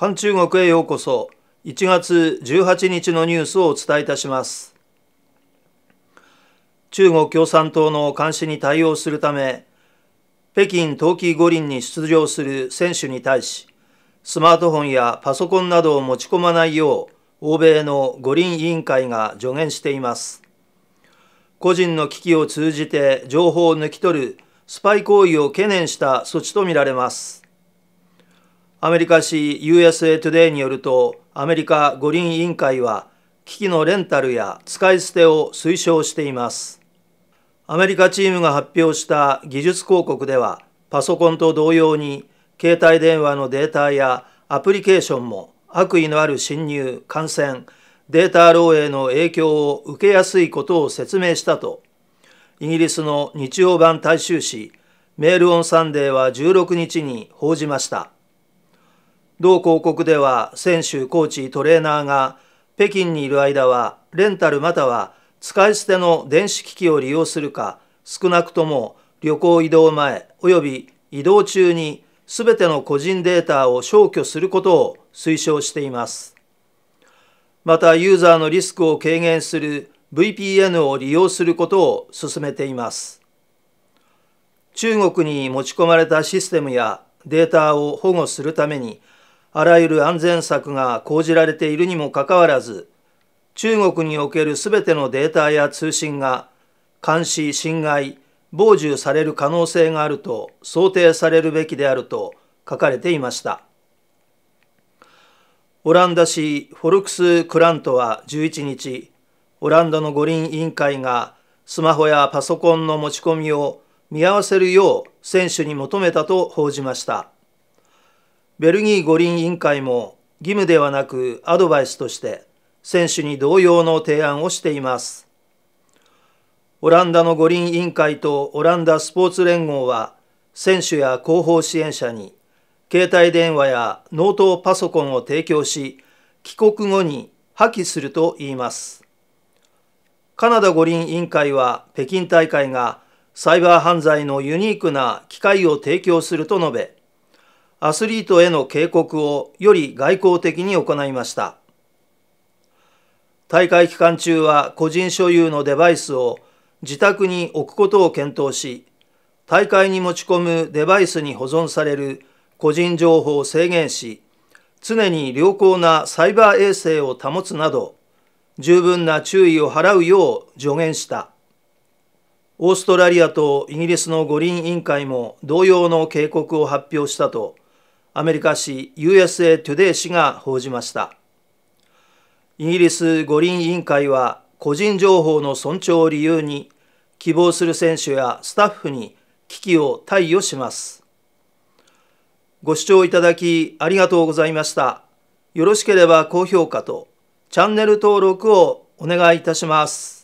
韓中国へようこそ1月18日のニュースをお伝えいたします中国共産党の監視に対応するため北京冬季五輪に出場する選手に対しスマートフォンやパソコンなどを持ち込まないよう欧米の五輪委員会が助言しています個人の危機を通じて情報を抜き取るスパイ行為を懸念した措置とみられますアメリカ紙 USA トによるとアメリカ五輪委員会は機器のレンタルや使い捨てを推奨していますアメリカチームが発表した技術広告ではパソコンと同様に携帯電話のデータやアプリケーションも悪意のある侵入感染データ漏洩の影響を受けやすいことを説明したとイギリスの日曜版大衆紙メールオンサンデーは16日に報じました。同広告では選手、コーチ、トレーナーが北京にいる間はレンタルまたは使い捨ての電子機器を利用するか少なくとも旅行移動前及び移動中に全ての個人データを消去することを推奨しています。またユーザーのリスクを軽減する VPN を利用することを進めています。中国に持ち込まれたシステムやデータを保護するためにあらゆる安全策が講じられているにもかかわらず、中国におけるすべてのデータや通信が監視、侵害、傍受される可能性があると想定されるべきであると書かれていました。オランダ市フォルクス・クラントは11日、オランダの五輪委員会がスマホやパソコンの持ち込みを見合わせるよう選手に求めたと報じました。ベルギー五輪委員会も義務ではなくアドバイスとして選手に同様の提案をしています。オランダの五輪委員会とオランダスポーツ連合は選手や広報支援者に携帯電話やノートパソコンを提供し帰国後に破棄すると言います。カナダ五輪委員会は北京大会がサイバー犯罪のユニークな機会を提供すると述べ、アスリートへの警告をより外交的に行いました。大会期間中は個人所有のデバイスを自宅に置くことを検討し、大会に持ち込むデバイスに保存される個人情報を制限し、常に良好なサイバー衛星を保つなど、十分な注意を払うよう助言した。オーストラリアとイギリスの五輪委員会も同様の警告を発表したとアメリカ紙 USA Today 紙が報じましたイギリス五輪委員会は個人情報の尊重を理由に希望する選手やスタッフに危機を貸与しますご視聴いただきありがとうございましたよろしければ高評価とチャンネル登録をお願いいたします